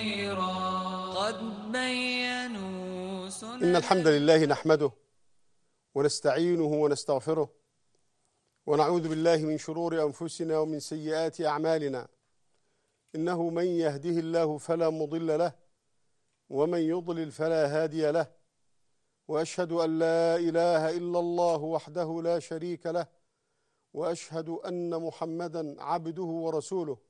خيرا قد بينوا إن الحمد لله نحمده ونستعينه ونستغفره ونعوذ بالله من شرور أنفسنا ومن سيئات أعمالنا إنه من يهده الله فلا مضل له ومن يضلل فلا هادي له وأشهد أن لا إله إلا الله وحده لا شريك له وأشهد أن محمدا عبده ورسوله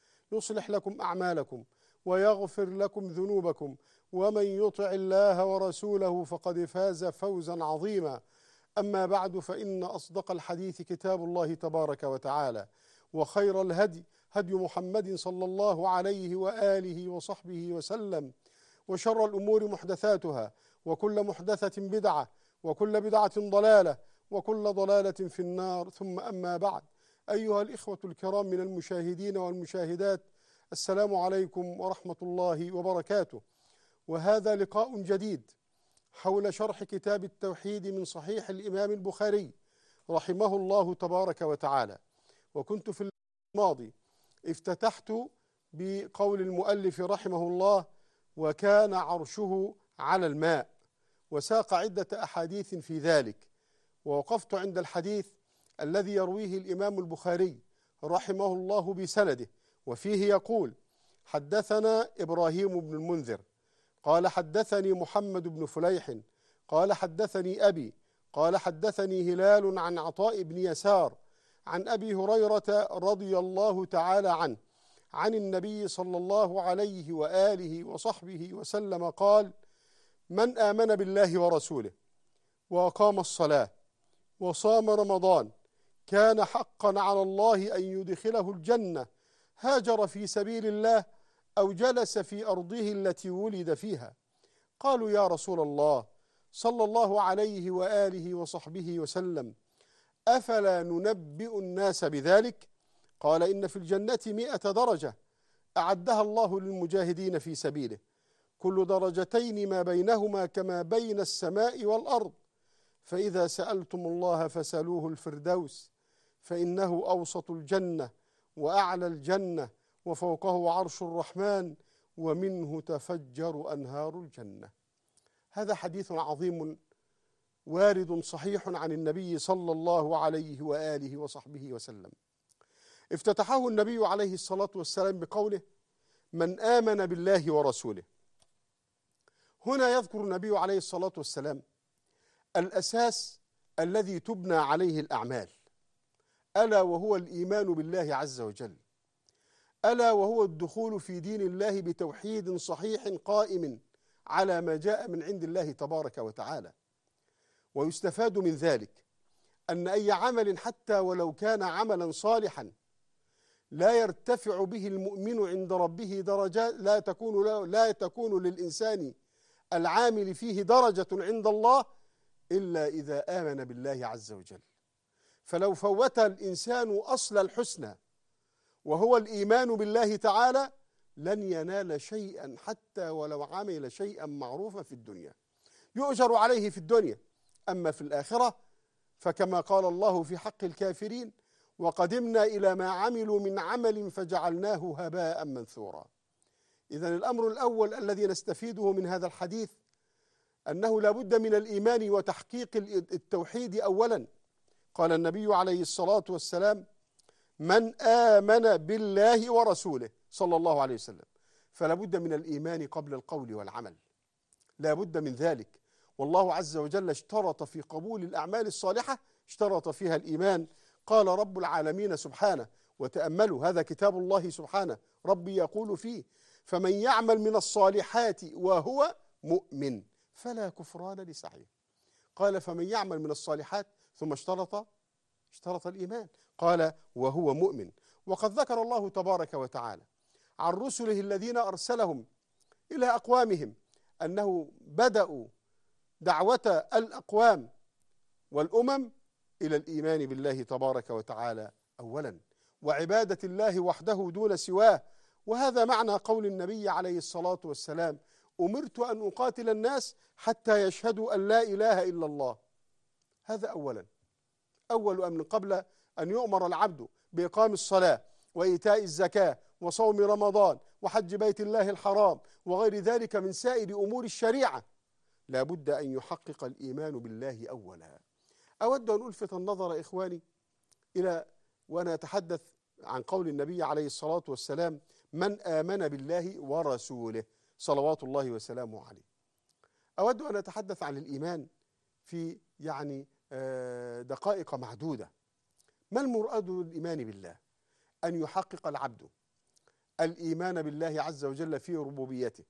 يصلح لكم أعمالكم ويغفر لكم ذنوبكم ومن يطع الله ورسوله فقد فاز فوزا عظيما أما بعد فإن أصدق الحديث كتاب الله تبارك وتعالى وخير الهدي هدي محمد صلى الله عليه وآله وصحبه وسلم وشر الأمور محدثاتها وكل محدثة بدعة وكل بدعة ضلالة وكل ضلالة في النار ثم أما بعد أيها الإخوة الكرام من المشاهدين والمشاهدات السلام عليكم ورحمة الله وبركاته وهذا لقاء جديد حول شرح كتاب التوحيد من صحيح الإمام البخاري رحمه الله تبارك وتعالى وكنت في الماضي افتتحت بقول المؤلف رحمه الله وكان عرشه على الماء وساق عدة أحاديث في ذلك ووقفت عند الحديث الذي يرويه الإمام البخاري رحمه الله بسنده وفيه يقول حدثنا إبراهيم بن المنذر قال حدثني محمد بن فليح قال حدثني أبي قال حدثني هلال عن عطاء بن يسار عن أبي هريرة رضي الله تعالى عنه عن النبي صلى الله عليه وآله وصحبه وسلم قال من آمن بالله ورسوله وأقام الصلاة وصام رمضان كان حقا على الله أن يدخله الجنة هاجر في سبيل الله أو جلس في أرضه التي ولد فيها قالوا يا رسول الله صلى الله عليه وآله وصحبه وسلم أفلا ننبئ الناس بذلك قال إن في الجنة مئة درجة أعدها الله للمجاهدين في سبيله كل درجتين ما بينهما كما بين السماء والأرض فإذا سألتم الله فسألوه الفردوس فإنه أوسط الجنة وأعلى الجنة وفوقه عرش الرحمن ومنه تفجر أنهار الجنة هذا حديث عظيم وارد صحيح عن النبي صلى الله عليه وآله وصحبه وسلم افتتحه النبي عليه الصلاة والسلام بقوله من آمن بالله ورسوله هنا يذكر النبي عليه الصلاة والسلام الأساس الذي تبنى عليه الأعمال ألا وهو الإيمان بالله عز وجل ألا وهو الدخول في دين الله بتوحيد صحيح قائم على ما جاء من عند الله تبارك وتعالى ويستفاد من ذلك أن أي عمل حتى ولو كان عملا صالحا لا يرتفع به المؤمن عند ربه درجات لا تكون له لا تكون للإنسان العامل فيه درجة عند الله إلا إذا آمن بالله عز وجل فلو فوت الإنسان أصل الحسنى وهو الإيمان بالله تعالى لن ينال شيئا حتى ولو عمل شيئا معروفا في الدنيا يؤجر عليه في الدنيا أما في الآخرة فكما قال الله في حق الكافرين وقدمنا إلى ما عملوا من عمل فجعلناه هباء منثورا إذا الأمر الأول الذي نستفيده من هذا الحديث أنه لابد من الإيمان وتحقيق التوحيد أولاً قال النبي عليه الصلاة والسلام من آمن بالله ورسوله صلى الله عليه وسلم فلا بد من الإيمان قبل القول والعمل لا بد من ذلك والله عز وجل اشترط في قبول الأعمال الصالحة اشترط فيها الإيمان قال رب العالمين سبحانه وتأملوا هذا كتاب الله سبحانه ربي يقول فيه فمن يعمل من الصالحات وهو مؤمن فلا كفران لسعيه قال فمن يعمل من الصالحات ثم اشترط اشترط الإيمان قال وهو مؤمن وقد ذكر الله تبارك وتعالى عن رسله الذين أرسلهم إلى أقوامهم أنه بدأوا دعوة الأقوام والأمم إلى الإيمان بالله تبارك وتعالى أولا وعبادة الله وحده دون سواه وهذا معنى قول النبي عليه الصلاة والسلام أمرت أن أقاتل الناس حتى يشهدوا أن لا إله إلا الله هذا أولا أول أمر قبل أن يؤمر العبد بإقام الصلاة وإيتاء الزكاة وصوم رمضان وحج بيت الله الحرام وغير ذلك من سائر أمور الشريعة لا بد أن يحقق الإيمان بالله أولا أود أن ألفت النظر إخواني إلى وأنا أتحدث عن قول النبي عليه الصلاة والسلام من آمن بالله ورسوله صلوات الله وسلامه عليه أود أن أتحدث عن الإيمان في يعني آه، دقائق معدودة ما المراد الإيمان بالله أن يحقق العبد الإيمان بالله عز وجل في ربوبيته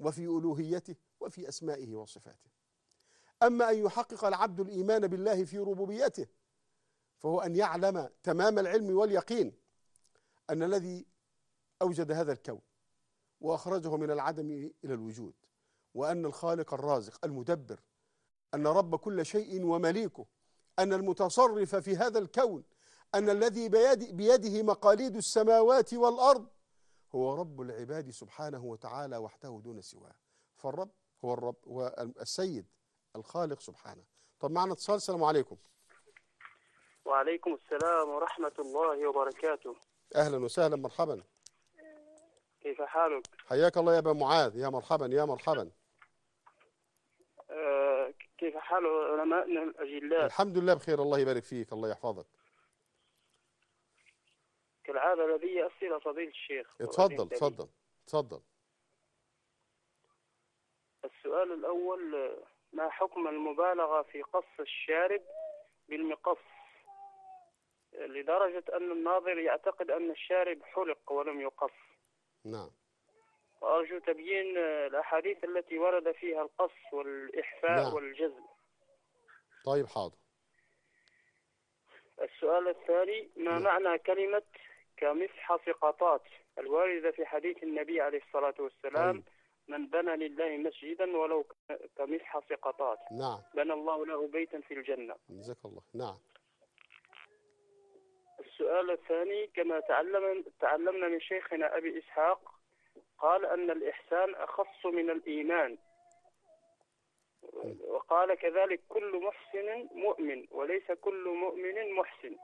وفي ألوهيته وفي أسمائه وصفاته أما أن يحقق العبد الإيمان بالله في ربوبيته فهو أن يعلم تمام العلم واليقين أن الذي أوجد هذا الكون وأخرجه من العدم إلى الوجود وأن الخالق الرازق المدبر أن رب كل شيء ومليكه أن المتصرف في هذا الكون أن الذي بيده مقاليد السماوات والأرض هو رب العباد سبحانه وتعالى وحده دون سواه فالرب هو الرب والسيد الخالق سبحانه طب معنا اتصال السلام عليكم وعليكم السلام ورحمة الله وبركاته أهلا وسهلا مرحبا كيف حالك حياك الله يا أبا معاذ يا مرحبا يا مرحبا كيف حال علمائنا الأجلاء الحمد لله بخير الله يبارك فيك الله يحفظك كالعادة لدي أسئلة فضيلة الشيخ اتفضل إيه، اتفضل اتفضل السؤال الأول ما حكم المبالغة في قص الشارب بالمقص لدرجة أن الناظر يعتقد أن الشارب حلق ولم يقص نعم وأرجو تبيين الأحاديث التي ورد فيها القص والإحفاء نعم. والجزم طيب حاضر السؤال الثاني ما نعم. معنى كلمة كمسح قطات الواردة في حديث النبي عليه الصلاة والسلام طيب. من بنى لله مسجدا ولو كمسح قطات نعم بنى الله له بيتا في الجنة جزاك الله نعم السؤال الثاني كما تعلم تعلمنا من شيخنا أبي إسحاق قال أن الإحسان أخص من الإيمان وقال كذلك كل محسن مؤمن وليس كل مؤمن محسن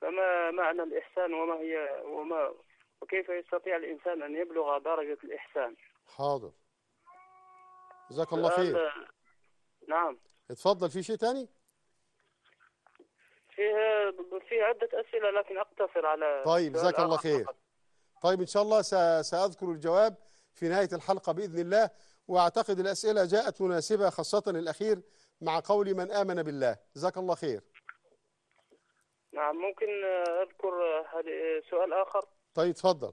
فما معنى الإحسان وما هي وما وكيف يستطيع الإنسان أن يبلغ درجة الإحسان حاضر جزاك الله خير نعم اتفضل في شيء ثاني في في عدة أسئلة لكن أقتصر على طيب جزاك الله خير فقط. طيب إن شاء الله سأذكر الجواب في نهاية الحلقة بإذن الله وأعتقد الأسئلة جاءت مناسبة خاصة الأخير مع قول من آمن بالله جزاك الله خير نعم ممكن أذكر سؤال آخر طيب تفضل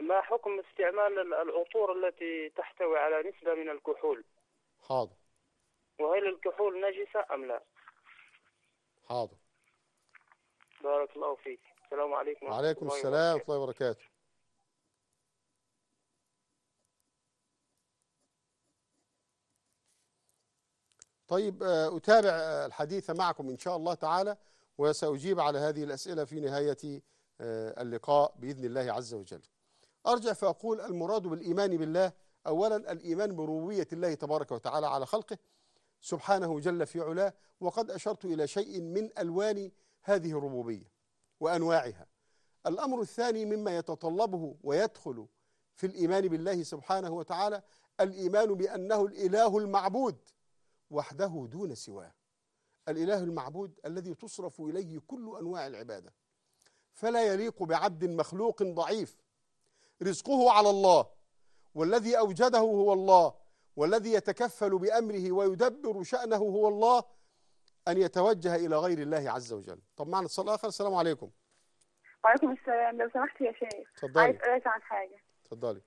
ما حكم استعمال العطور التي تحتوي على نسبة من الكحول حاضر وهل الكحول نجسة أم لا حاضر بارك الله فيك السلام عليكم وعليكم السلام ورحمة الله وبركاته طيب آه، أتابع آه، الحديث معكم إن شاء الله تعالى وسأجيب على هذه الأسئلة في نهاية آه، اللقاء بإذن الله عز وجل أرجع فأقول المراد بالإيمان بالله أولا الإيمان بربوبية الله تبارك وتعالى على خلقه سبحانه جل في علاه وقد أشرت إلى شيء من ألوان هذه الربوبية وأنواعها الأمر الثاني مما يتطلبه ويدخل في الإيمان بالله سبحانه وتعالى الإيمان بأنه الإله المعبود وحده دون سواه الإله المعبود الذي تصرف إليه كل أنواع العبادة فلا يليق بعبد مخلوق ضعيف رزقه على الله والذي أوجده هو الله والذي يتكفل بأمره ويدبر شأنه هو الله أن يتوجه إلى غير الله عز وجل طب معنا اتصال آخر السلام عليكم وعليكم السلام لو سمحت يا شيخ اتفضلي عايز اسالك عن حاجه اتفضلي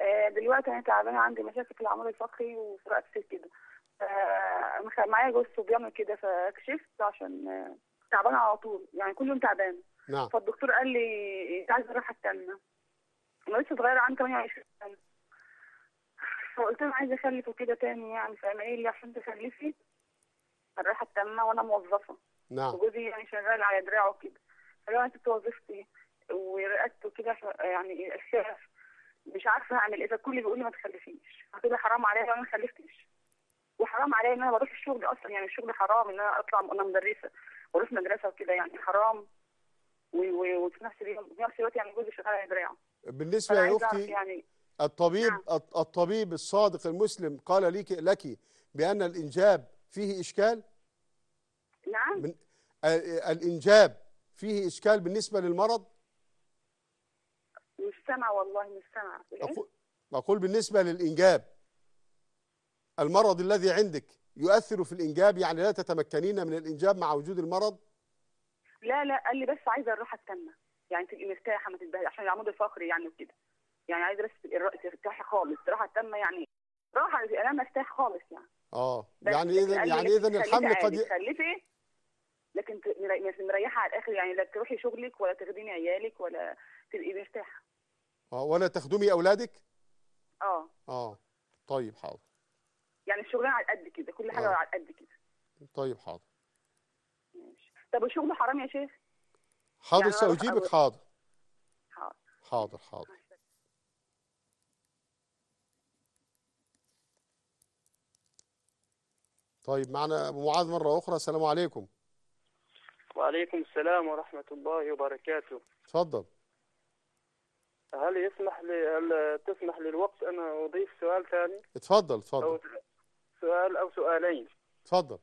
آه، دلوقتي انا تعبانه عندي مشاكل في العمود الفقري وفي رأس كده معايا جوز وبيعمل كده فكشفت عشان آه، تعبانه على طول يعني كل يوم تعبانه نعم فالدكتور قال لي عايز راحه تامه انا لسه صغيره عندي 28 سنه فقلت له عايزه اخلف وكده تاني يعني فاعمل ايه اللي عشان تخلفي الراحه التامه وانا موظفه نعم وجوزي يعني شغال على دراعه كده فلو انا سبت وظيفتي ورقدت كده يعني الشغف مش عارفه أعمل إيه كل بيقول لي ما تخلفيش هتبقى حرام عليا لو انا ما خلفتش وحرام عليا ان انا بروح الشغل اصلا يعني الشغل حرام ان انا اطلع انا مدرسه بروح مدرسه وكده يعني حرام وفي نفس نفس الوقت يعني جوزي شغال على دراعه بالنسبه يا اختي يعني الطبيب نعم. الطبيب الصادق المسلم قال لك لك بان الانجاب فيه إشكال؟ نعم من الإنجاب فيه إشكال بالنسبة للمرض؟ مش سمع والله مش سمع أقول, أقول بالنسبة للإنجاب المرض الذي عندك يؤثر في الإنجاب يعني لا تتمكنين من الإنجاب مع وجود المرض؟ لا لا قال لي بس عايزة الراحة التامة يعني تبقي مرتاحة ما تتبهدلش عشان العمود الفقري يعني وكده يعني عايزة بس ترتاحي خالص راحة تامة يعني راحة أنا مرتاح خالص يعني اه يعني اذا يعني اذا الحمل قد تخلفي لكن يعني مريحه على الاخر يعني لا تروحي شغلك ولا تخدمي عيالك ولا تبقي مرتاحه اه ولا تخدمي اولادك اه اه طيب حاضر يعني الشغلانه على قد كده كل حاجه أوه. على قد كده طيب حاضر ماشي طب الشغل حرام يا شيخ حاضر يعني ساجيبك حاضر حاضر حاضر حاضر طيب معنا ابو معاذ مره اخرى السلام عليكم وعليكم السلام ورحمه الله وبركاته تفضل هل يسمح لي هل تسمح للوقت ان اضيف سؤال ثاني اتفضل اتفضل أو سؤال او سؤالين اتفضل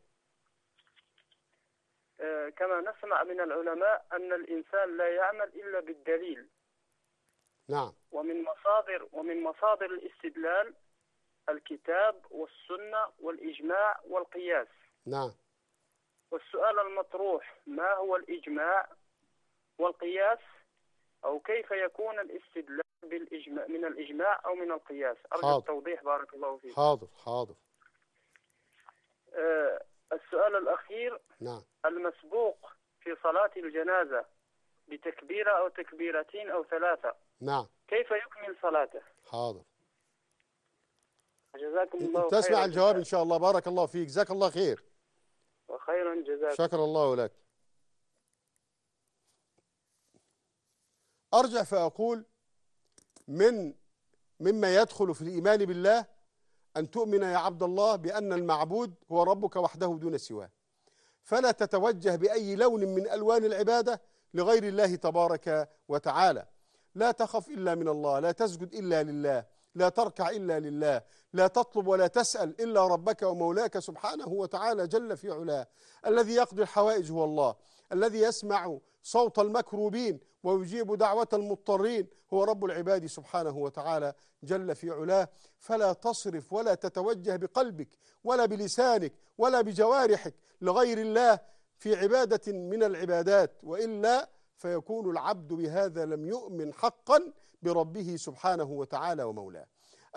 آه، كما نسمع من العلماء ان الانسان لا يعمل الا بالدليل نعم ومن مصادر ومن مصادر الاستدلال الكتاب والسنة والإجماع والقياس نعم والسؤال المطروح ما هو الإجماع والقياس أو كيف يكون الاستدلال بالإجماع من الإجماع أو من القياس أرجو حاضر. التوضيح بارك الله فيك حاضر حاضر آه السؤال الأخير نعم المسبوق في صلاة الجنازة بتكبيرة أو تكبيرتين أو ثلاثة نعم كيف يكمل صلاته حاضر جزاكم الله خير تسمع الجواب إن شاء الله بارك الله فيك جزاك الله خير وخيرا جزاك شكر الله لك أرجع فأقول من مما يدخل في الإيمان بالله أن تؤمن يا عبد الله بأن المعبود هو ربك وحده دون سواه فلا تتوجه بأي لون من ألوان العبادة لغير الله تبارك وتعالى لا تخف إلا من الله لا تسجد إلا لله لا تركع إلا لله لا تطلب ولا تسأل إلا ربك ومولاك سبحانه وتعالى جل في علاه الذي يقضي الحوائج هو الله الذي يسمع صوت المكروبين ويجيب دعوة المضطرين هو رب العباد سبحانه وتعالى جل في علاه فلا تصرف ولا تتوجه بقلبك ولا بلسانك ولا بجوارحك لغير الله في عبادة من العبادات وإلا فيكون العبد بهذا لم يؤمن حقا بربه سبحانه وتعالى ومولاه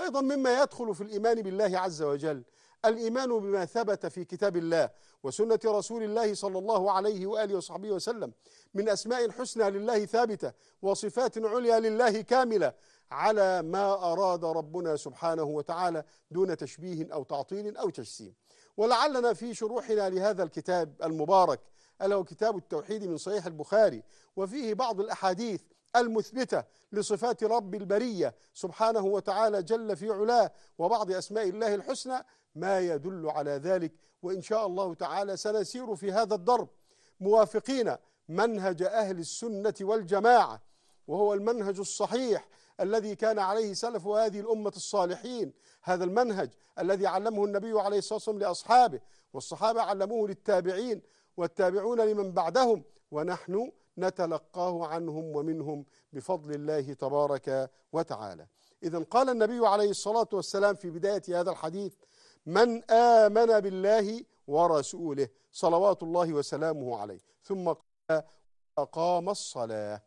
أيضا مما يدخل في الإيمان بالله عز وجل الإيمان بما ثبت في كتاب الله وسنة رسول الله صلى الله عليه وآله وصحبه وسلم من أسماء حسنى لله ثابتة وصفات عليا لله كاملة على ما أراد ربنا سبحانه وتعالى دون تشبيه أو تعطيل أو تجسيم ولعلنا في شروحنا لهذا الكتاب المبارك ألا كتاب التوحيد من صحيح البخاري وفيه بعض الأحاديث المثبتة لصفات رب البرية سبحانه وتعالى جل في علاه وبعض أسماء الله الحسنى ما يدل على ذلك وإن شاء الله تعالى سنسير في هذا الدرب موافقين منهج أهل السنة والجماعة وهو المنهج الصحيح الذي كان عليه سلف هذه الأمة الصالحين هذا المنهج الذي علمه النبي عليه الصلاة والسلام لأصحابه والصحابة علموه للتابعين والتابعون لمن بعدهم ونحن نتلقاه عنهم ومنهم بفضل الله تبارك وتعالى إذا قال النبي عليه الصلاة والسلام في بداية هذا الحديث من آمن بالله ورسوله صلوات الله وسلامه عليه ثم قال أقام الصلاة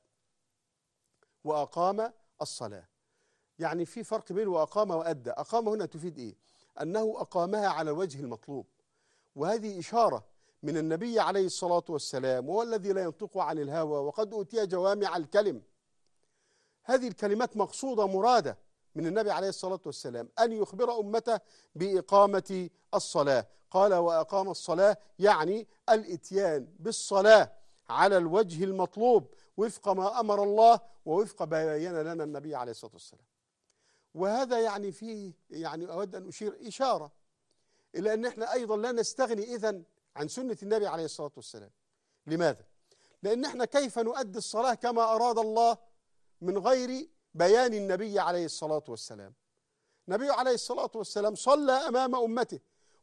وأقام الصلاة يعني في فرق بين وأقام وأدى أقام هنا تفيد إيه أنه أقامها على الوجه المطلوب وهذه إشارة من النبي عليه الصلاة والسلام وهو الذي لا ينطق عن الهوى وقد أوتي جوامع الكلم هذه الكلمات مقصودة مرادة من النبي عليه الصلاة والسلام أن يخبر أمته بإقامة الصلاة قال وأقام الصلاة يعني الإتيان بالصلاة على الوجه المطلوب وفق ما أمر الله ووفق ما بين لنا النبي عليه الصلاة والسلام وهذا يعني فيه يعني أود أن أشير إشارة إلى أن إحنا أيضا لا نستغني إذن عن سنة النبي عليه الصلاة والسلام لماذا؟ لأن احنا كيف نؤدي الصلاة كما أراد الله من غير بيان النبي عليه الصلاة والسلام النبي عليه الصلاة والسلام صلى أمام أمته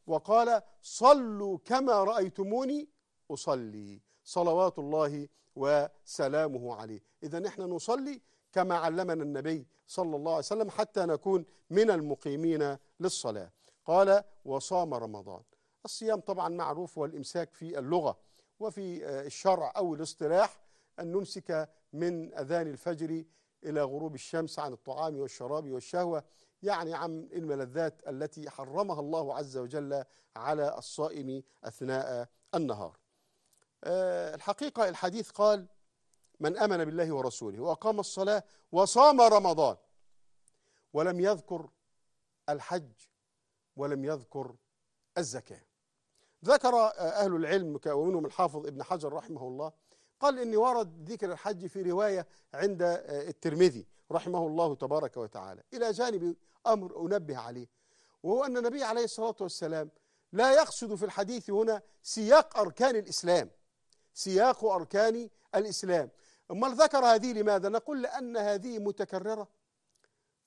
وقال صلوا كما رأيتموني أصلي صلوات الله وسلامه عليه إذا احنا نصلي كما علمنا النبي صلى الله عليه وسلم حتى نكون من المقيمين للصلاة قال وصام رمضان الصيام طبعا معروف والإمساك في اللغة وفي آه، الشرع أو الاصطلاح أن نمسك من أذان الفجر إلى غروب الشمس عن الطعام والشراب والشهوة يعني عن الملذات التي حرمها الله عز وجل على الصائم أثناء النهار آه، الحقيقة الحديث قال من امن بالله ورسوله واقام الصلاه وصام رمضان ولم يذكر الحج ولم يذكر الزكاه ذكر آه، أهل العلم ومنهم الحافظ ابن حجر رحمه الله قال إن ورد ذكر الحج في رواية عند آه، الترمذي رحمه الله تبارك وتعالى إلى جانب أمر أنبه عليه وهو أن النبي عليه الصلاة والسلام لا يقصد في الحديث هنا سياق أركان الإسلام سياق أركان الإسلام أما ذكر هذه لماذا؟ نقول لأن هذه متكررة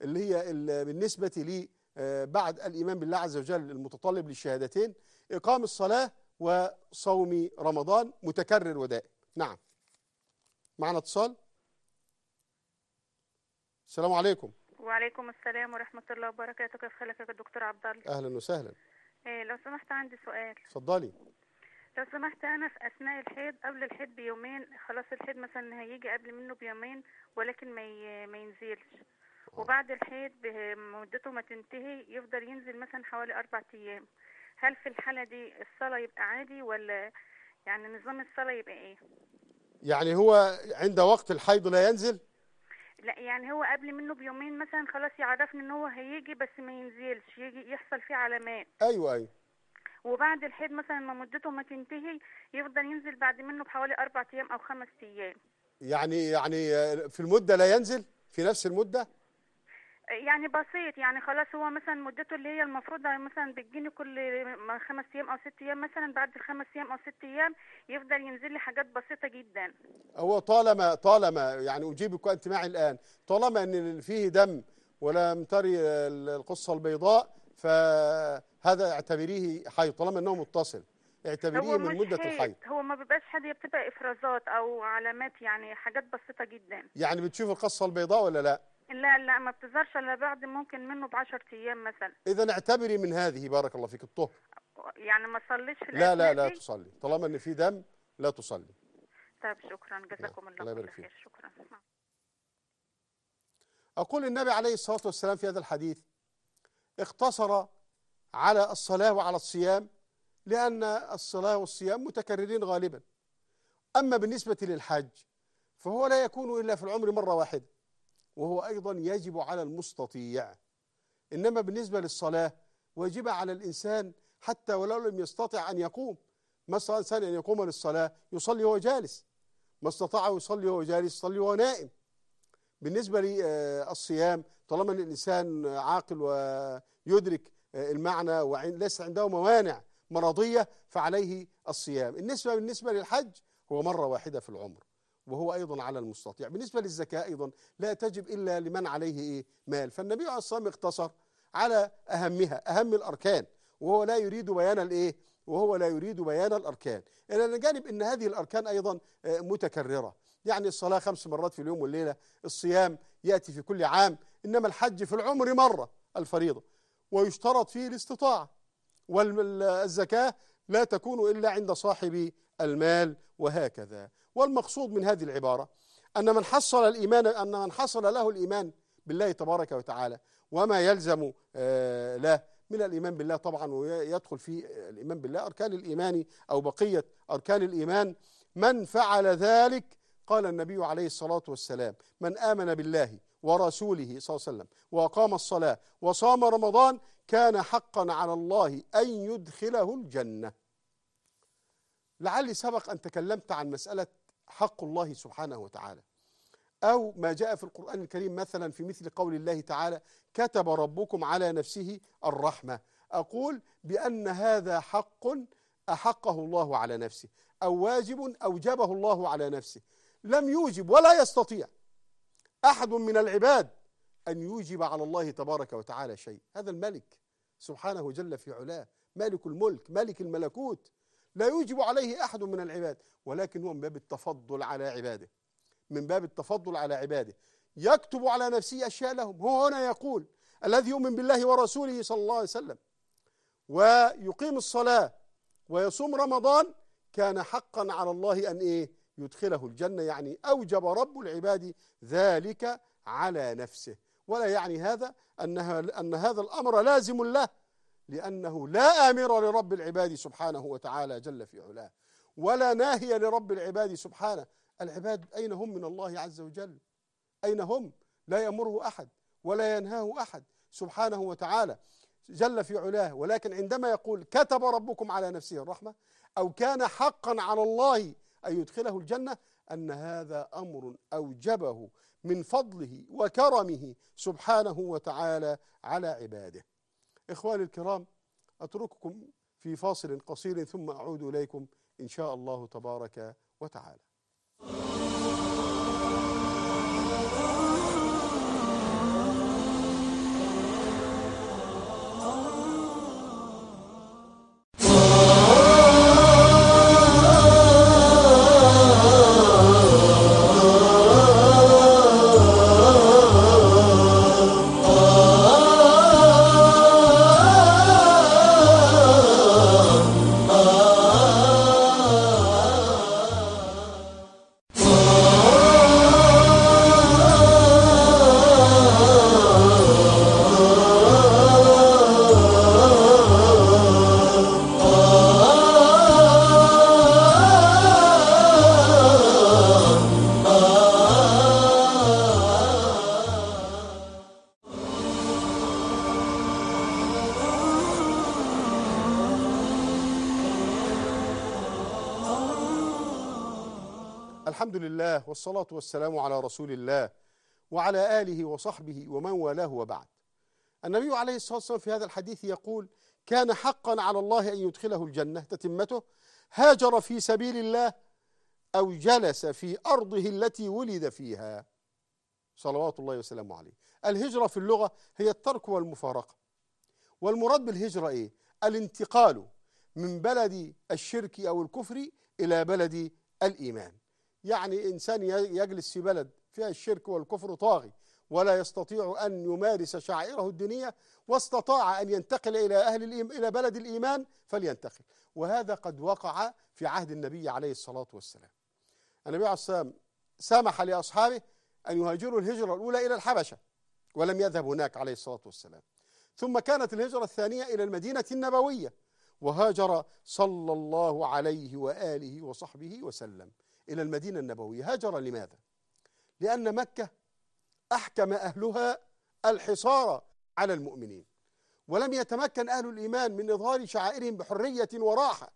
اللي هي بالنسبة لي آه، بعد الإيمان بالله عز وجل المتطلب للشهادتين إقام الصلاة وصوم رمضان متكرر ودائم نعم معنا اتصال السلام عليكم وعليكم السلام ورحمة الله وبركاته كيف حالك يا دكتور عبد الله أهلا وسهلا إيه لو سمحت عندي سؤال اتفضلي لو سمحت أنا في أثناء الحيض قبل الحيض بيومين خلاص الحيض مثلا هيجي قبل منه بيومين ولكن ما ما ينزلش آه. وبعد الحيض مدته ما تنتهي يفضل ينزل مثلا حوالي أربع أيام هل في الحاله دي الصلاه يبقى عادي ولا يعني نظام الصلاه يبقى ايه يعني هو عند وقت الحيض لا ينزل لا يعني هو قبل منه بيومين مثلا خلاص يعرفني ان هو هيجي بس ما ينزلش يجي يحصل فيه علامات ايوه ايوه وبعد الحيض مثلا ما مدته ما تنتهي يفضل ينزل بعد منه بحوالي اربع ايام او خمس ايام يعني يعني في المده لا ينزل في نفس المده يعني بسيط يعني خلاص هو مثلا مدته اللي هي المفروض مثلا بتجيني كل خمس ايام او ست ايام مثلا بعد الخمس ايام او ست ايام يفضل ينزل لي حاجات بسيطه جدا هو طالما طالما يعني اجيبك وانت معي الان طالما ان فيه دم ولم تري القصه البيضاء فهذا اعتبريه حي طالما انه متصل اعتبريه من مده الحيض هو ما بيبقاش حد بتبقى افرازات او علامات يعني حاجات بسيطه جدا يعني بتشوف القصه البيضاء ولا لا؟ لا لا ما بتظهرش الا بعد ممكن منه ب 10 ايام مثلا اذا اعتبري من هذه بارك الله فيك الطهر يعني ما صليتش لا لا لا لا تصلي طالما ان في دم لا تصلي طيب شكرا جزاكم الله, الله خير شكرا أقول النبي عليه الصلاة والسلام في هذا الحديث اقتصر على الصلاة وعلى الصيام لأن الصلاة والصيام متكررين غالبا أما بالنسبة للحج فهو لا يكون إلا في العمر مرة واحدة وهو أيضا يجب على المستطيع إنما بالنسبة للصلاة واجبة على الإنسان حتى ولو لم يستطع أن يقوم ما استطاع الإنسان أن يقوم للصلاة يصلي وهو جالس ما استطاع يصلي وهو جالس يصلي وهو نائم بالنسبة للصيام طالما أن الإنسان عاقل ويدرك المعنى وليس عنده موانع مرضية فعليه الصيام النسبة بالنسبة للحج هو مرة واحدة في العمر وهو أيضا على المستطيع بالنسبة للزكاة أيضا لا تجب إلا لمن عليه إيه مال فالنبي عليه الصلاة والسلام اقتصر على أهمها أهم الأركان وهو لا يريد بيان الإيه وهو لا يريد بيان الأركان إلى الجانب أن هذه الأركان أيضا آه، متكررة يعني الصلاة خمس مرات في اليوم والليلة الصيام يأتي في كل عام إنما الحج في العمر مرة الفريضة ويشترط فيه الاستطاعة والزكاة لا تكون إلا عند صاحب المال وهكذا والمقصود من هذه العبارة أن من حصل الإيمان أن من حصل له الإيمان بالله تبارك وتعالى وما يلزم آه، له من الإيمان بالله طبعا ويدخل في الإيمان بالله أركان الإيمان أو بقية أركان الإيمان من فعل ذلك قال النبي عليه الصلاة والسلام من آمن بالله ورسوله صلى الله عليه وسلم وأقام الصلاة وصام رمضان كان حقا على الله أن يدخله الجنة لعلي سبق أن تكلمت عن مسألة حق الله سبحانه وتعالى أو ما جاء في القرآن الكريم مثلا في مثل قول الله تعالى كتب ربكم على نفسه الرحمة أقول بأن هذا حق أحقه الله على نفسه أو واجب أوجبه الله على نفسه لم يوجب ولا يستطيع أحد من العباد أن يوجب على الله تبارك وتعالى شيء هذا الملك سبحانه جل في علاه مالك الملك مالك الملكوت لا يوجب عليه أحد من العباد ولكن هو من باب التفضل على عباده من باب التفضل على عباده يكتب على نفسه أشياء لهم هو هنا يقول الذي يؤمن بالله ورسوله صلى الله عليه وسلم ويقيم الصلاة ويصوم رمضان كان حقا على الله أن إيه يدخله الجنة يعني أوجب رب العباد ذلك على نفسه ولا يعني هذا أنها أن هذا الأمر لازم له لأنه لا آمر لرب العباد سبحانه وتعالى جل في علاه ولا ناهي لرب العباد سبحانه العباد أين هم من الله عز وجل أين هم لا يأمره أحد ولا ينهاه أحد سبحانه وتعالى جل في علاه ولكن عندما يقول كتب ربكم على نفسه الرحمة أو كان حقا على الله أن يدخله الجنة أن هذا أمر أوجبه من فضله وكرمه سبحانه وتعالى على عباده إخواني الكرام أترككم في فاصل قصير ثم أعود إليكم إن شاء الله تبارك وتعالى والسلام على رسول الله وعلى آله وصحبه ومن والاه وبعد النبي عليه الصلاة والسلام في هذا الحديث يقول كان حقا على الله أن يدخله الجنة تتمته هاجر في سبيل الله أو جلس في أرضه التي ولد فيها صلوات الله وسلامه عليه الهجرة في اللغة هي الترك والمفارقة والمراد بالهجرة إيه؟ الانتقال من بلد الشرك أو الكفر إلى بلد الإيمان يعني إنسان يجلس في بلد فيها الشرك والكفر طاغي ولا يستطيع أن يمارس شعائره الدينية واستطاع أن ينتقل إلى أهل إلى بلد الإيمان فلينتقل وهذا قد وقع في عهد النبي عليه الصلاة والسلام النبي عليه والسلام سمح لأصحابه أن يهاجروا الهجرة الأولى إلى الحبشة ولم يذهب هناك عليه الصلاة والسلام ثم كانت الهجرة الثانية إلى المدينة النبوية وهاجر صلى الله عليه وآله وصحبه وسلم إلى المدينة النبوية هاجر لماذا؟ لأن مكة أحكم أهلها الحصار على المؤمنين ولم يتمكن أهل الإيمان من إظهار شعائرهم بحرية وراحة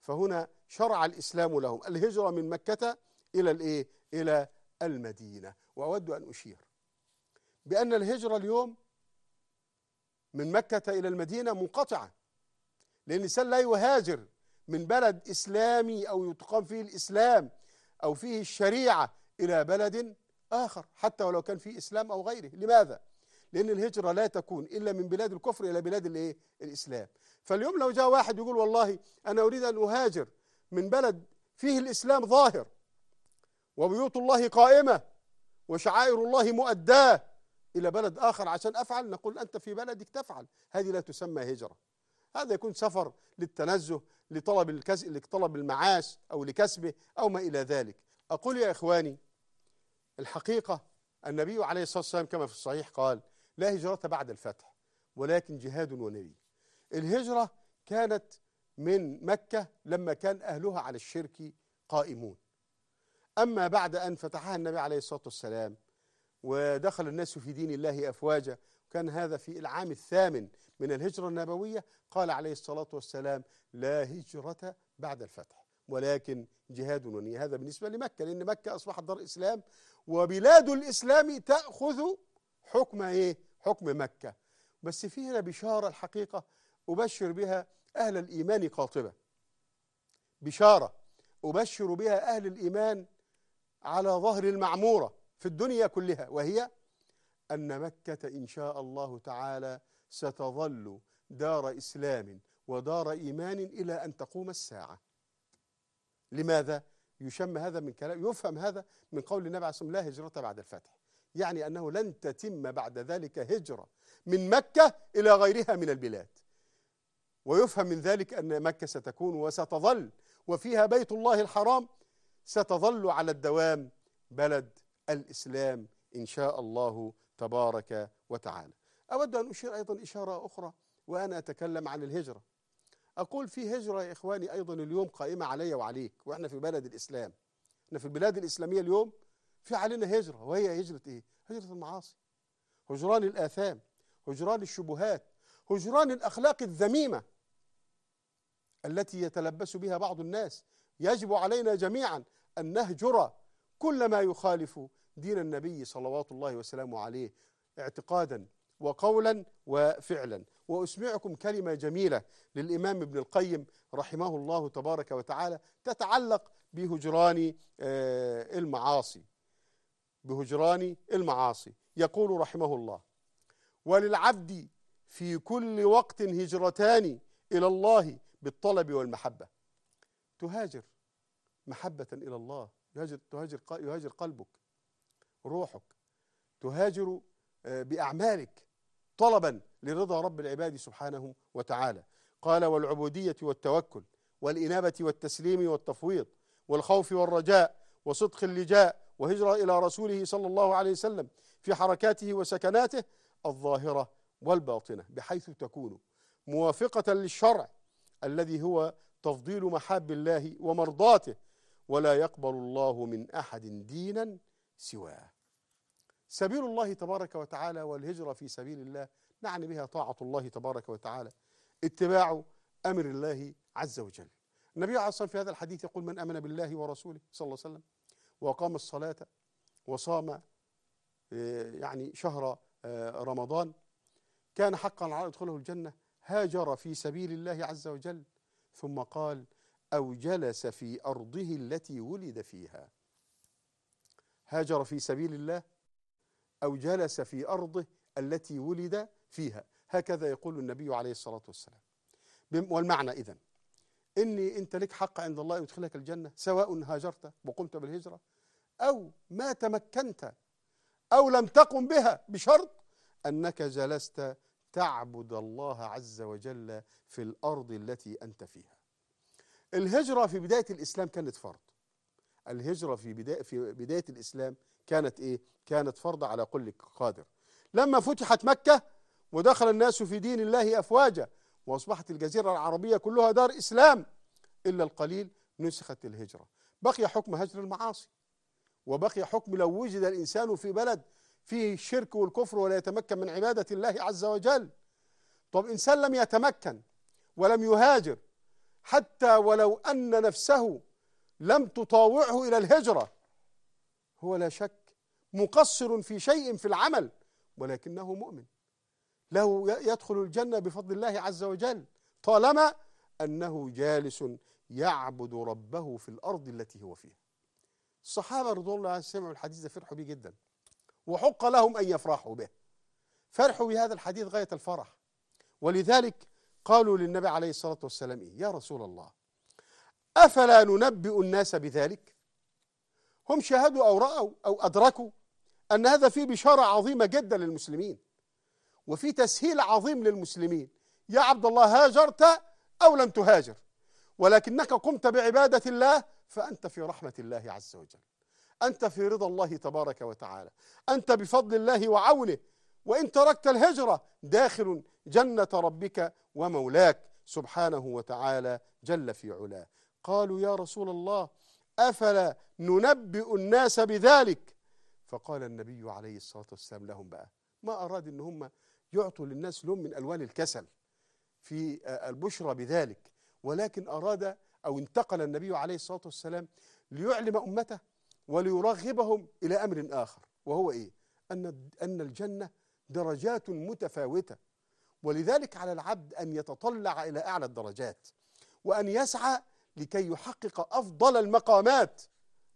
فهنا شرع الإسلام لهم الهجرة من مكة إلى الإيه؟ إلى المدينة وأود أن أشير بأن الهجرة اليوم من مكة إلى المدينة منقطعة لأن الإنسان لا يهاجر من بلد إسلامي أو يتقام فيه الإسلام أو فيه الشريعة إلى بلد آخر حتى ولو كان فيه إسلام أو غيره لماذا؟ لأن الهجرة لا تكون إلا من بلاد الكفر إلى بلاد الإيه؟ الإسلام فاليوم لو جاء واحد يقول والله أنا أريد أن أهاجر من بلد فيه الإسلام ظاهر وبيوت الله قائمة وشعائر الله مؤداه إلى بلد آخر عشان أفعل نقول أنت في بلدك تفعل هذه لا تسمى هجرة هذا يكون سفر للتنزه لطلب الكس... لطلب المعاش أو لكسبه أو ما إلى ذلك أقول يا إخواني الحقيقة النبي عليه الصلاة والسلام كما في الصحيح قال لا هجرة بعد الفتح ولكن جهاد ونبي الهجرة كانت من مكة لما كان أهلها على الشرك قائمون أما بعد أن فتحها النبي عليه الصلاة والسلام ودخل الناس في دين الله أفواجا كان هذا في العام الثامن من الهجرة النبوية قال عليه الصلاة والسلام لا هجرة بعد الفتح ولكن جهاد ونية هذا بالنسبة لمكة لأن مكة أصبحت دار إسلام وبلاد الإسلام تأخذ حكم إيه؟ حكم مكة بس في هنا بشارة الحقيقة أبشر بها أهل الإيمان قاطبة بشارة أبشر بها أهل الإيمان على ظهر المعمورة في الدنيا كلها وهي أن مكة إن شاء الله تعالى ستظل دار إسلام ودار إيمان إلى أن تقوم الساعة لماذا؟ يشم هذا من كلام يفهم هذا من قول النبي عليه الصلاة والسلام لا هجرة بعد الفتح يعني أنه لن تتم بعد ذلك هجرة من مكة إلى غيرها من البلاد ويفهم من ذلك أن مكة ستكون وستظل وفيها بيت الله الحرام ستظل على الدوام بلد الإسلام إن شاء الله تبارك وتعالى أود أن أشير أيضا إشارة أخرى وأنا أتكلم عن الهجرة أقول في هجرة يا إخواني أيضا اليوم قائمة علي وعليك وإحنا في بلد الإسلام إحنا في البلاد الإسلامية اليوم في علينا هجرة وهي هجرة إيه؟ هجرة المعاصي هجران الآثام هجران الشبهات هجران الأخلاق الذميمة التي يتلبس بها بعض الناس يجب علينا جميعا أن نهجر كل ما يخالف دين النبي صلوات الله وسلامه عليه اعتقادا وقولا وفعلا وأسمعكم كلمة جميلة للإمام ابن القيم رحمه الله تبارك وتعالى تتعلق بهجران آه، المعاصي بهجران المعاصي يقول رحمه الله وللعبد في كل وقت هجرتان إلى الله بالطلب والمحبة تهاجر محبة إلى الله يهاجر, تهاجر, يهاجر قلبك روحك تهاجر آه، بأعمالك طلبا لرضا رب العباد سبحانه وتعالى قال والعبودية والتوكل والإنابة والتسليم والتفويض والخوف والرجاء وصدق اللجاء وهجرة إلى رسوله صلى الله عليه وسلم في حركاته وسكناته الظاهرة والباطنة بحيث تكون موافقة للشرع الذي هو تفضيل محاب الله ومرضاته ولا يقبل الله من أحد دينا سواه سبيل الله تبارك وتعالى والهجرة في سبيل الله نعني بها طاعة الله تبارك وتعالى اتباع أمر الله عز وجل النبي عليه الصلاة في هذا الحديث يقول من أمن بالله ورسوله صلى الله عليه وسلم وقام الصلاة وصام آه، يعني شهر آه، رمضان كان حقا على يدخله الجنة هاجر في سبيل الله عز وجل ثم قال أو جلس في أرضه التي ولد فيها هاجر في سبيل الله أو جلس في أرضه التي ولد فيها هكذا يقول النبي عليه الصلاة والسلام والمعنى إذن إني أنت لك حق عند الله يدخلك الجنة سواء هاجرت وقمت بالهجرة أو ما تمكنت أو لم تقم بها بشرط أنك جلست تعبد الله عز وجل في الأرض التي أنت فيها الهجرة في بداية الإسلام كانت فرض الهجرة في بداية, في بداية الإسلام كانت إيه؟ كانت فرض على كل قادر لما فتحت مكة ودخل الناس في دين الله أفواجا وأصبحت الجزيرة العربية كلها دار إسلام إلا القليل نسخت الهجرة بقي حكم هجر المعاصي وبقي حكم لو وجد الإنسان في بلد فيه الشرك والكفر ولا يتمكن من عبادة الله عز وجل طب إنسان لم يتمكن ولم يهاجر حتى ولو أن نفسه لم تطاوعه إلى الهجرة هو لا شك مقصر في شيء في العمل ولكنه مؤمن له يدخل الجنة بفضل الله عز وجل طالما أنه جالس يعبد ربه في الأرض التي هو فيها الصحابة رضوان الله عنهم سمعوا الحديث ده فرحوا به جدا وحق لهم أن يفرحوا به فرحوا بهذا الحديث غاية الفرح ولذلك قالوا للنبي عليه الصلاة والسلام إيه يا رسول الله أفلا ننبئ الناس بذلك هم شاهدوا أو رأوا أو أدركوا أن هذا فيه بشارة عظيمة جدا للمسلمين وفي تسهيل عظيم للمسلمين يا عبد الله هاجرت أو لم تهاجر ولكنك قمت بعبادة الله فأنت في رحمة الله عز وجل أنت في رضا الله تبارك وتعالى أنت بفضل الله وعونه وإن تركت الهجرة داخل جنة ربك ومولاك سبحانه وتعالى جل في علاه قالوا يا رسول الله أفلا ننبئ الناس بذلك فقال النبي عليه الصلاة والسلام لهم بقى ما أراد أن هم يعطوا للناس لون من ألوان الكسل في آه، البشرى بذلك ولكن أراد أو انتقل النبي عليه الصلاة والسلام ليعلم أمته وليرغبهم إلى أمر آخر وهو إيه؟ أن أن الجنة درجات متفاوتة ولذلك على العبد أن يتطلع إلى أعلى الدرجات وأن يسعى لكي يحقق أفضل المقامات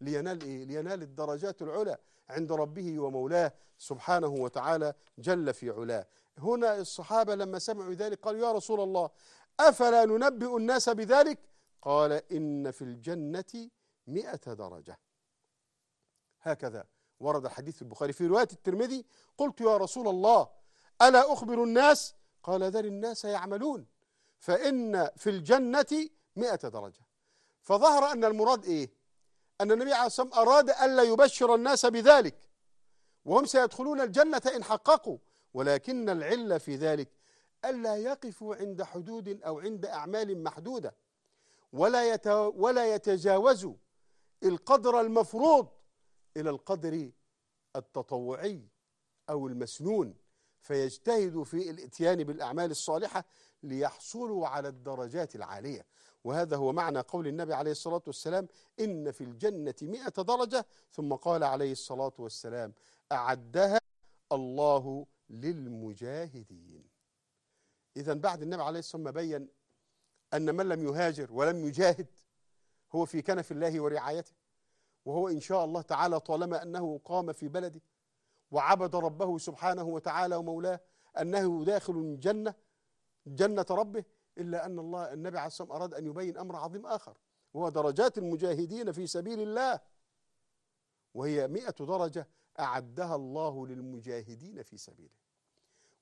لينال إيه؟ لينال الدرجات العلى عند ربه ومولاه سبحانه وتعالى جل في علاه هنا الصحابة لما سمعوا ذلك قالوا يا رسول الله أفلا ننبئ الناس بذلك قال إن في الجنة مئة درجة هكذا ورد الحديث في البخاري في رواية الترمذي قلت يا رسول الله ألا أخبر الناس قال ذل الناس يعملون فإن في الجنة مئة درجة فظهر أن المراد إيه أن النبي عليه الصلاة والسلام أراد ألا يبشر الناس بذلك وهم سيدخلون الجنة إن حققوا ولكن العلة في ذلك ألا يقفوا عند حدود أو عند أعمال محدودة ولا يت... ولا يتجاوزوا القدر المفروض إلى القدر التطوعي أو المسنون فيجتهدوا في الاتيان بالأعمال الصالحة ليحصلوا على الدرجات العالية وهذا هو معنى قول النبي عليه الصلاة والسلام إن في الجنة مئة درجة ثم قال عليه الصلاة والسلام أعدها الله للمجاهدين إذا بعد النبي عليه الصلاة والسلام بين أن من لم يهاجر ولم يجاهد هو في كنف الله ورعايته وهو إن شاء الله تعالى طالما أنه قام في بلده وعبد ربه سبحانه وتعالى ومولاه أنه داخل الجنة جنة ربه إلا أن الله النبي عليه الصلاة والسلام أراد أن يبين أمر عظيم آخر وهو درجات المجاهدين في سبيل الله وهي مئة درجة أعدها الله للمجاهدين في سبيله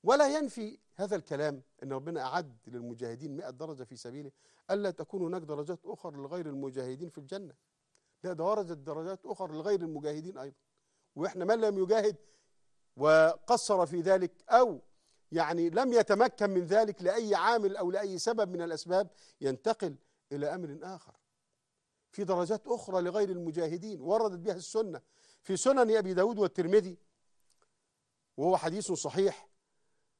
ولا ينفي هذا الكلام أن ربنا أعد للمجاهدين مئة درجة في سبيله ألا تكون هناك درجات أخرى لغير المجاهدين في الجنة لا درجة درجات أخرى لغير المجاهدين أيضا وإحنا من لم يجاهد وقصر في ذلك أو يعني لم يتمكن من ذلك لأي عامل أو لأي سبب من الأسباب ينتقل إلى أمر آخر في درجات أخرى لغير المجاهدين وردت بها السنة في سنن أبي داود والترمذي وهو حديث صحيح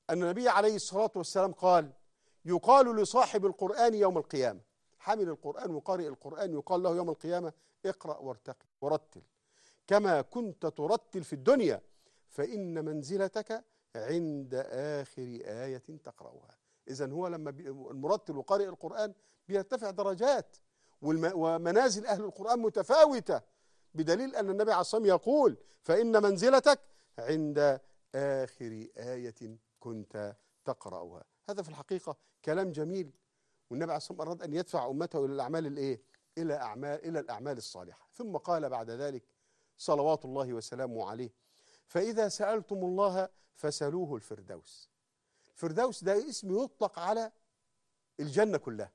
أن النبي عليه الصلاة والسلام قال يقال لصاحب القرآن يوم القيامة حامل القرآن وقارئ القرآن يقال له يوم القيامة اقرأ وارتقي ورتل كما كنت ترتل في الدنيا فإن منزلتك عند آخر آية تقرأها إذا هو لما المرتل وقارئ القرآن بيرتفع درجات ومنازل أهل القرآن متفاوتة بدليل أن النبي عليه الصلاة يقول فإن منزلتك عند آخر آية كنت تقرأها هذا في الحقيقة كلام جميل والنبي عليه الصلاة والسلام أراد أن يدفع أمته إلى الأعمال الإيه؟ إلى أعمال إلى الأعمال الصالحة ثم قال بعد ذلك صلوات الله وسلامه عليه فإذا سألتم الله فسلوه الفردوس الفردوس ده اسم يطلق على الجنة كلها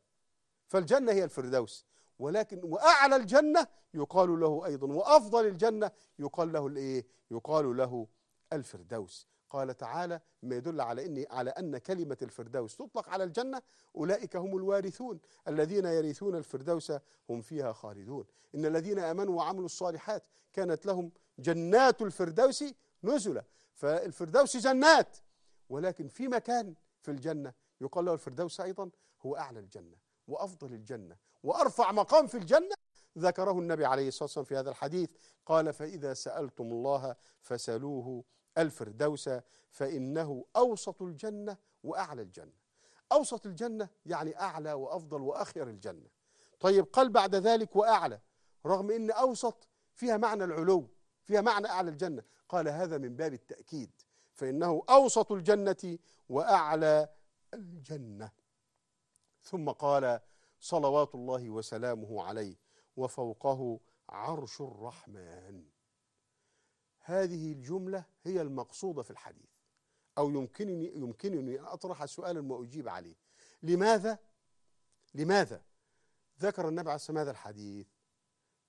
فالجنة هي الفردوس ولكن وأعلى الجنة يقال له أيضا وأفضل الجنة يقال له الإيه؟ يقال له الفردوس قال تعالى ما يدل على إن على أن كلمة الفردوس تطلق على الجنة أولئك هم الوارثون الذين يرثون الفردوس هم فيها خالدون إن الذين آمنوا وعملوا الصالحات كانت لهم جنات الفردوس نزلا فالفردوس جنات ولكن في مكان في الجنة يقال له الفردوس أيضا هو أعلى الجنة وأفضل الجنة وأرفع مقام في الجنة ذكره النبي عليه الصلاة والسلام في هذا الحديث قال فإذا سألتم الله فسألوه الفردوس فإنه أوسط الجنة وأعلى الجنة أوسط الجنة يعني أعلى وأفضل وأخير الجنة طيب قال بعد ذلك وأعلى رغم أن أوسط فيها معنى العلو فيها معنى أعلى الجنة قال هذا من باب التأكيد فإنه أوسط الجنة وأعلى الجنة ثم قال صلوات الله وسلامه عليه وفوقه عرش الرحمن هذه الجملة هي المقصودة في الحديث أو يمكنني يمكنني أن أطرح سؤالا وأجيب عليه لماذا لماذا ذكر النبي عليه الصلاة والسلام هذا الحديث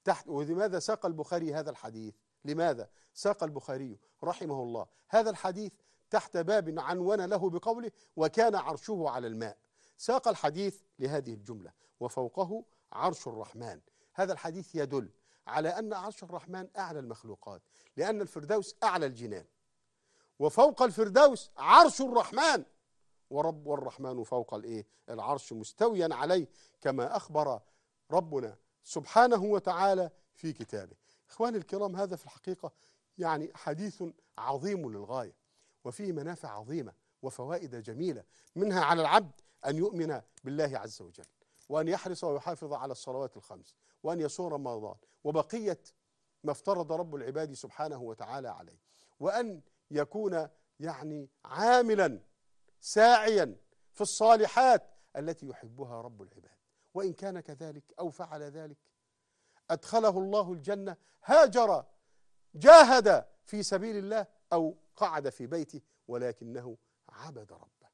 تحت ولماذا ساق البخاري هذا الحديث لماذا؟ ساق البخاري رحمه الله هذا الحديث تحت باب عنون له بقوله وكان عرشه على الماء ساق الحديث لهذه الجملة وفوقه عرش الرحمن هذا الحديث يدل على أن عرش الرحمن أعلى المخلوقات لأن الفردوس أعلى الجنان وفوق الفردوس عرش الرحمن ورب والرحمن فوق الايه العرش مستويا عليه كما اخبر ربنا سبحانه وتعالى في كتابه إخواني الكرام هذا في الحقيقة يعني حديث عظيم للغاية وفيه منافع عظيمة وفوائد جميلة منها على العبد أن يؤمن بالله عز وجل وأن يحرص ويحافظ على الصلوات الخمس وأن يصوم رمضان وبقية ما افترض رب العباد سبحانه وتعالى عليه وأن يكون يعني عاملا ساعيا في الصالحات التي يحبها رب العباد وإن كان كذلك أو فعل ذلك أدخله الله الجنة هاجر جاهد في سبيل الله أو قعد في بيته ولكنه عبد ربه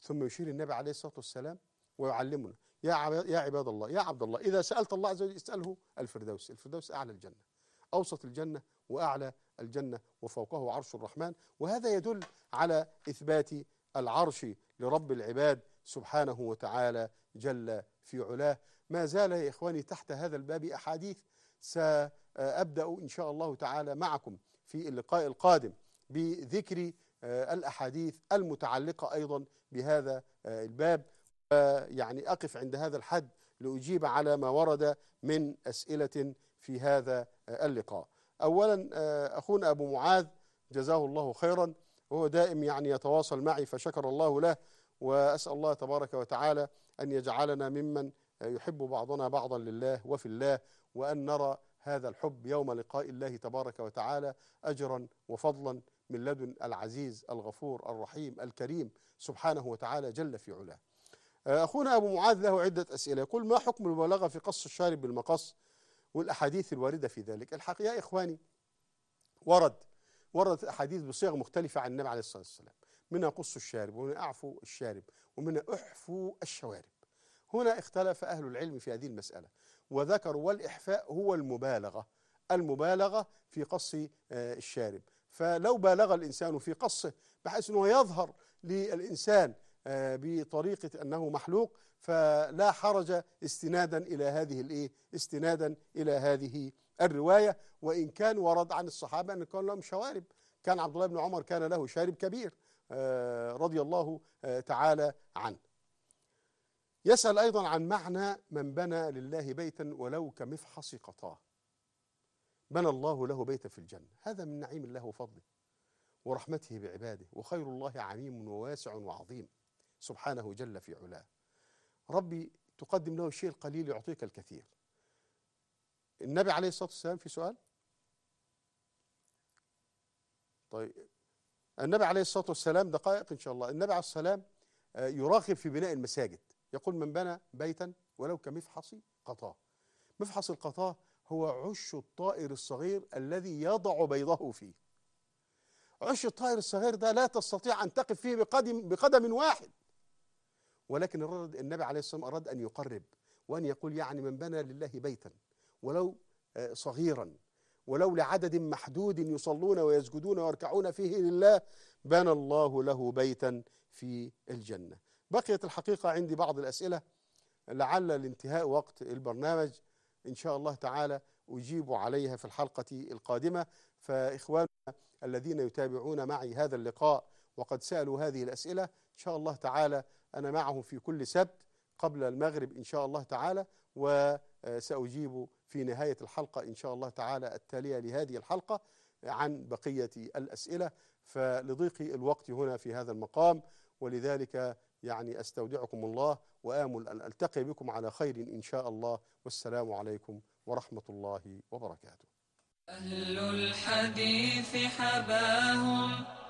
ثم يشير النبي عليه الصلاة والسلام ويعلمنا يا يا عباد الله يا عبد الله إذا سألت الله عز وجل اسأله الفردوس الفردوس أعلى الجنة أوسط الجنة وأعلى الجنة وفوقه عرش الرحمن وهذا يدل على إثبات العرش لرب العباد سبحانه وتعالى جل في علاه ما زال يا إخواني تحت هذا الباب أحاديث سأبدأ إن شاء الله تعالى معكم في اللقاء القادم بذكر آه، الأحاديث المتعلقة أيضا بهذا آه، الباب يعني أقف عند هذا الحد لأجيب على ما ورد من أسئلة في هذا آه، اللقاء أولا أخونا أبو معاذ جزاه الله خيرا وهو دائم يعني يتواصل معي فشكر الله له وأسأل الله تبارك وتعالى أن يجعلنا ممن يحب بعضنا بعضا لله وفي الله وأن نرى هذا الحب يوم لقاء الله تبارك وتعالى أجرا وفضلا من لدن العزيز الغفور الرحيم الكريم سبحانه وتعالى جل في علاه آه، أخونا أبو معاذ له عدة أسئلة يقول ما حكم المبالغة في قص الشارب بالمقص والأحاديث الواردة في ذلك الحقيقة يا إخواني ورد وردت أحاديث بصيغ مختلفة عن النبي عليه الصلاة والسلام من قص الشارب ومن أعفو الشارب ومن أحفو الشوارب هنا اختلف أهل العلم في هذه المسألة وذكروا والإحفاء هو المبالغة المبالغة في قص آه، الشارب فلو بالغ الإنسان في قصه بحيث أنه يظهر للإنسان آه، بطريقة أنه محلوق فلا حرج استنادا إلى هذه الإيه استنادا إلى هذه الرواية وإن كان ورد عن الصحابة أن كان لهم شوارب كان عبد الله بن عمر كان له شارب كبير آه، رضي الله آه، تعالى عنه يسأل أيضا عن معنى من بنى لله بيتا ولو كمفحص قطاه بنى الله له بيتا في الجنة هذا من نعيم الله وفضله ورحمته بعباده وخير الله عميم وواسع وعظيم سبحانه جل في علاه ربي تقدم له الشيء القليل يعطيك الكثير النبي عليه الصلاة والسلام في سؤال طيب النبي عليه الصلاة والسلام دقائق إن شاء الله النبي عليه السلام آه، يراغب في بناء المساجد يقول من بنى بيتا ولو كمفحص قطاه مفحص القطاه هو عش الطائر الصغير الذي يضع بيضه فيه عش الطائر الصغير ده لا تستطيع أن تقف فيه بقدم, بقدم واحد ولكن النبي عليه الصلاة والسلام أراد أن يقرب وأن يقول يعني من بنى لله بيتا ولو آه، صغيرا ولو لعدد محدود يصلون ويسجدون ويركعون فيه لله بنى الله له بيتا في الجنة بقيت الحقيقة عندي بعض الأسئلة لعل الانتهاء وقت البرنامج إن شاء الله تعالى أجيب عليها في الحلقة القادمة فإخواننا الذين يتابعون معي هذا اللقاء وقد سألوا هذه الأسئلة إن شاء الله تعالى أنا معهم في كل سبت قبل المغرب إن شاء الله تعالى وسأجيب في نهاية الحلقة إن شاء الله تعالى التالية لهذه الحلقة عن بقية الأسئلة فلضيق الوقت هنا في هذا المقام ولذلك يعني أستودعكم الله وآمل أن ألتقي بكم على خير إن شاء الله والسلام عليكم ورحمة الله وبركاته أهل الحديث حباهم